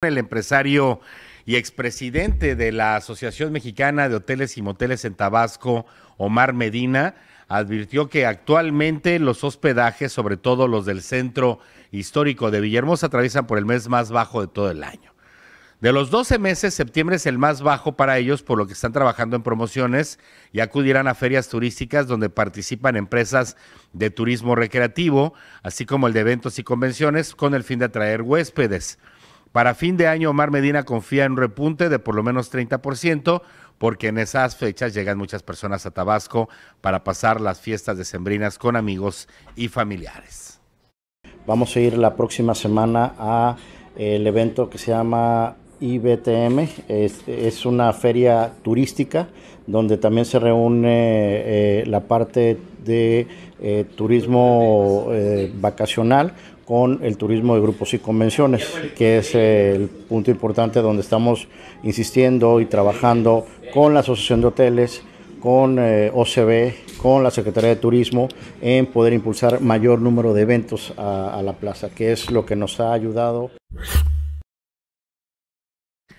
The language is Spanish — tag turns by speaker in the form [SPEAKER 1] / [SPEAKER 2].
[SPEAKER 1] El empresario y expresidente de la Asociación Mexicana de Hoteles y Moteles en Tabasco, Omar Medina, advirtió que actualmente los hospedajes, sobre todo los del centro histórico de Villahermosa, atraviesan por el mes más bajo de todo el año. De los 12 meses, septiembre es el más bajo para ellos, por lo que están trabajando en promociones y acudirán a ferias turísticas donde participan empresas de turismo recreativo, así como el de eventos y convenciones, con el fin de atraer huéspedes. Para fin de año, Omar Medina confía en un repunte de por lo menos 30%, porque en esas fechas llegan muchas personas a Tabasco para pasar las fiestas decembrinas con amigos y familiares.
[SPEAKER 2] Vamos a ir la próxima semana a eh, el evento que se llama IBTM es, una feria turística donde también se reúne eh, la parte de eh, turismo eh, vacacional con el turismo de grupos y convenciones, que es el punto importante donde estamos insistiendo y trabajando con la Asociación de Hoteles, con OCB, con la Secretaría de Turismo, en poder impulsar mayor número de eventos a la plaza, que es lo que nos ha ayudado.